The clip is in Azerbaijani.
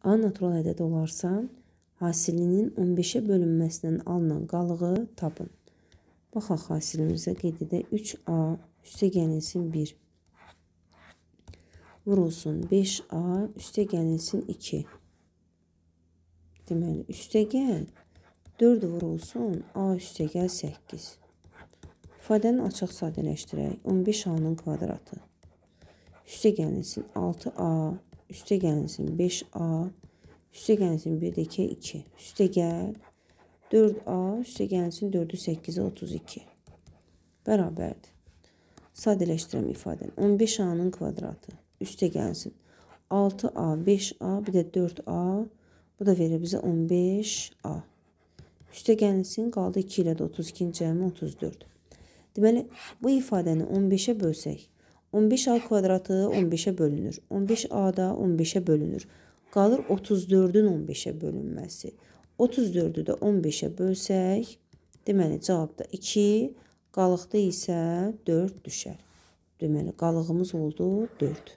A-natural ədəd olarsa, hasilinin 15-ə bölünməsindən alınan qalığı tapın. Baxaq hasilimizə qeyd edək. 3A üstə gəlinsin 1. Vurulsun 5A üstə gəlinsin 2. Deməli, üstə gəl 4 vurulsun, A üstə gəl 8. İfadəni açıq sadələşdirək. 15A-nın kvadratı. Üstə gəlinsin 6A üstə gəlinsin 5A, üstə gəlinsin 1-2, 2, üstə gəl 4A, üstə gəlinsin 4-ü 8-ə 32 bərabərdir. Sadələşdirəm ifadəni. 15A-nın kvadratı üstə gəlsin 6A, 5A, bir də 4A, bu da verir bizə 15A. Üstə gəlinsin, qaldı 2 ilə də 32-ci cəmi 34. Deməli, bu ifadəni 15-ə bölsək, 15A kvadratı 15-ə bölünür. 15A-da 15-ə bölünür. Qalır 34-ün 15-ə bölünməsi. 34-ü də 15-ə bölsək, deməli cavabda 2, qalıqda isə 4 düşər. Deməli qalığımız oldu 4.